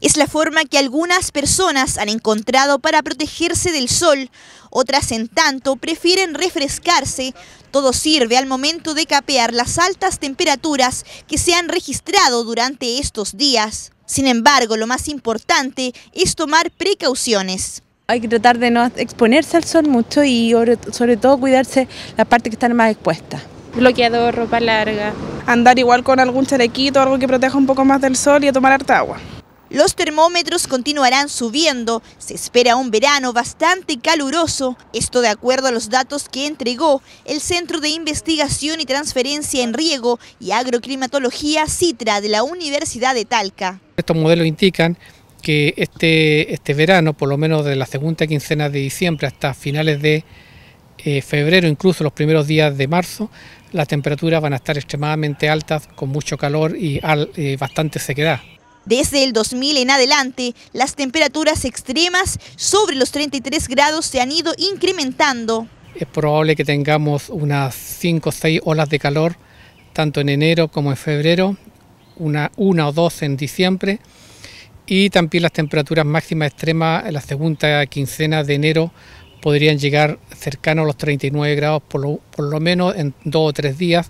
Es la forma que algunas personas han encontrado para protegerse del sol, otras en tanto prefieren refrescarse. Todo sirve al momento de capear las altas temperaturas que se han registrado durante estos días. Sin embargo, lo más importante es tomar precauciones. Hay que tratar de no exponerse al sol mucho y sobre todo cuidarse las partes que están más expuestas. Bloqueador, ropa larga. Andar igual con algún chalequito, algo que proteja un poco más del sol y a tomar harta agua. Los termómetros continuarán subiendo, se espera un verano bastante caluroso, esto de acuerdo a los datos que entregó el Centro de Investigación y Transferencia en Riego y Agroclimatología CITRA de la Universidad de Talca. Estos modelos indican que este, este verano, por lo menos de la segunda quincena de diciembre hasta finales de eh, febrero, incluso los primeros días de marzo, las temperaturas van a estar extremadamente altas, con mucho calor y eh, bastante sequedad. Desde el 2000 en adelante, las temperaturas extremas sobre los 33 grados se han ido incrementando. Es probable que tengamos unas 5 o 6 olas de calor, tanto en enero como en febrero, una, una o dos en diciembre, y también las temperaturas máximas extremas en la segunda quincena de enero podrían llegar cercano a los 39 grados por lo, menos en dos o tres días.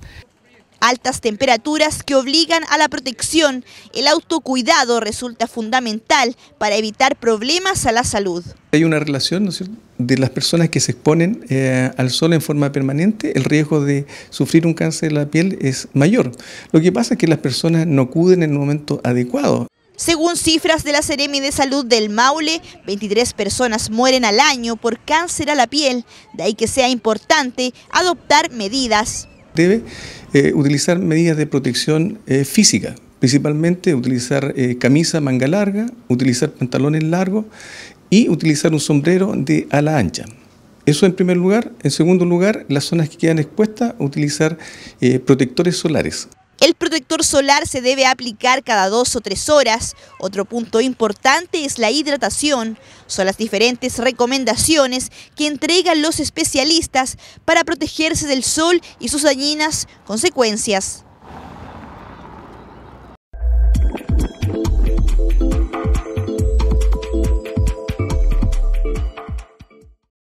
Altas temperaturas que obligan a la protección. El autocuidado resulta fundamental para evitar problemas a la salud. Hay una relación de las personas que se exponen eh, al sol en forma permanente, el riesgo de sufrir un cáncer de la piel es mayor. Lo que pasa es que las personas no acuden en el momento adecuado. Según cifras de la Seremi de Salud del Maule, 23 personas mueren al año por cáncer a la piel, de ahí que sea importante adoptar medidas. Debe eh, utilizar medidas de protección eh, física, principalmente utilizar eh, camisa manga larga, utilizar pantalones largos y utilizar un sombrero de ala ancha. Eso en primer lugar. En segundo lugar, las zonas que quedan expuestas, utilizar protectores solares. El protector solar se debe aplicar cada dos o tres horas. Otro punto importante es la hidratación. Son las diferentes recomendaciones que entregan los especialistas para protegerse del sol y sus dañinas consecuencias.